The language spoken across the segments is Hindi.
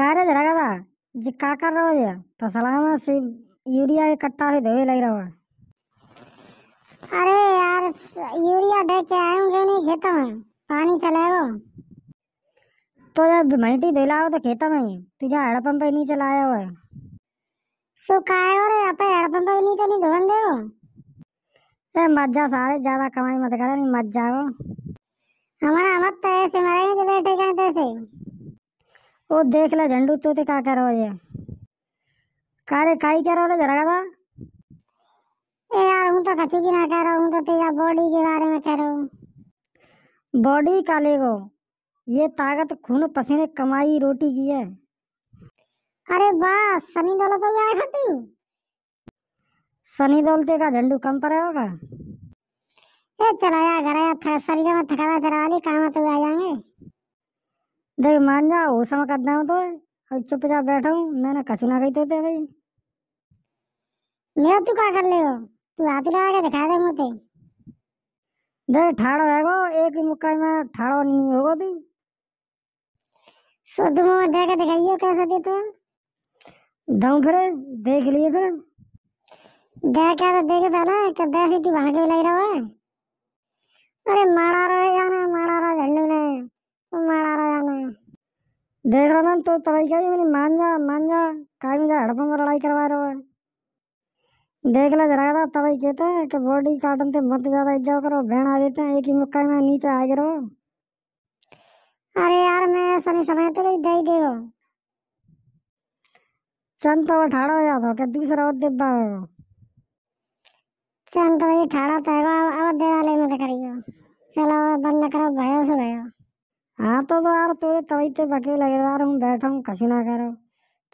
का रे जरा था जी का कर रहो जी फसला में से यूरिया इकट्ठा से दवे लग रहा अरे यार यूरिया दे के आया हूँ क्यों नहीं खेता में पानी चलाएगा तो जब मल्टी दे लाओ तो खेतों में तुझे हेडपम्प नहीं चलाया हुआ है सो काय हो रे अपन हेडपम्प के नीचे नहीं धोन देगो ए मत जा सारे ज्यादा कमाई मत करो नहीं मत जाओ हमारा मत तो ऐसे मरेंगे जो बैठे गए ऐसे ओ देख ले झंडू तो ते का करो ये कारे काई करो रे जरा का ए यार हूं तो कछु भी ना कह रहा हूं तो तेरा बॉडी के बारे में कह रहा हूं बॉडी का लेगो ये ताकत खून पसीने कमाई रोटी की है अरे वाह सनी दल आए हो तू सनी दलते का झंडू कम पर होगा ए चलाया आया थोड़ा शरीर में थकावा जरा वाली काम तो आ जाएंगे देख मान जा वो समय करना हो तो चुपचाप बैठा हूँ मैंने कछु ना कही तो थे भाई मैं तू क्या कर ले तू आती लगा के दिखा दे मुझे देख ठाड़ो है वो एक ही मुक्का में ठाड़ो नहीं होगा तू सो तुम देख दिखाइयो कैसा दे तो दऊ फिर देख लिए फिर देख यार तो देख पहले कि देख वहां के लग रहा है अरे मारा रहा है यार मारा रहा है झंडू ने देख रहा देख तो तबाही का मेरी मान जा मान जा काय जा हड़पन पर लड़ाई करवा रहा है देख ला जरा था तबाही कहते हैं कि बॉडी काटन से मत ज्यादा इज्जत करो बहन आ देते हैं एक ही मुक्का में नीचे आ गिरो अरे यार मैं सभी समय तो नहीं दही देगो चंद तो वो ठाड़ा हो जाता हो क्या दूसरा और डिब्बा हो चंद तो ये ठाड़ा तो है अब देवालय में करियो चलो बंद करो भयो से भयो हाँ तो तो यार तो तभी तो बाकी लगे यार हूँ बैठा हूँ कछु ना करो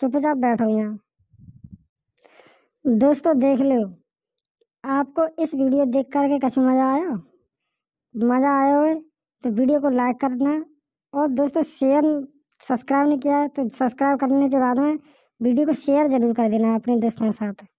चुपचाप बैठो यहाँ दोस्तों देख लो आपको इस वीडियो देख करके कछु मज़ा आया मज़ा आया हो तो वीडियो को लाइक करना और दोस्तों शेयर सब्सक्राइब नहीं किया है तो सब्सक्राइब करने के बाद में वीडियो को शेयर ज़रूर कर देना अपने दोस्तों के साथ